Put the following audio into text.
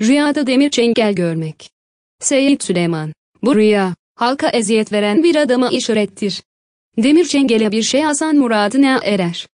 Rüyada demir çengel görmek. Seyit Süleyman. Bu rüya, halka eziyet veren bir adama işarettir. Demir çengele bir şey Hasan muradına erer.